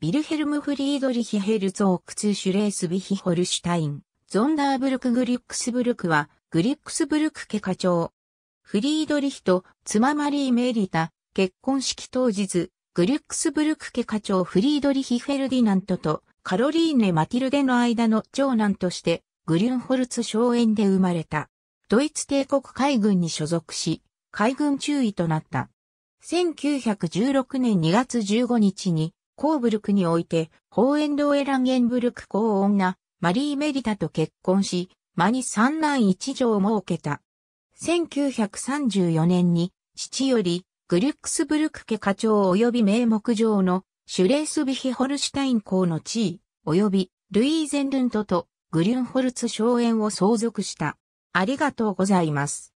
ビルヘルム・フリードリヒ・ヘルツォークツ・シュレースビヒ・ホルシュタイン、ゾンダーブルク・グリックスブルクは、グリックスブルク家課長。フリードリヒと妻マリー・メリタ、結婚式当日、グリックスブルク家課長フリードリヒ・フェルディナントとカロリーネ・マティルデの間の長男として、グリュンホルツ荘園で生まれた。ドイツ帝国海軍に所属し、海軍中尉となった。1916年2月15日にコーブルクにおいて、ホーエンドエランゲンブルク公女、マリー・メリタと結婚し、間に三男一女を設けた。1934年に、父より、グルックスブルク家課長及び名目上の、シュレースビヒホルシュタイン公の地位、及び、ルイーゼンルントと、グリュンホルツ荘園を相続した。ありがとうございます。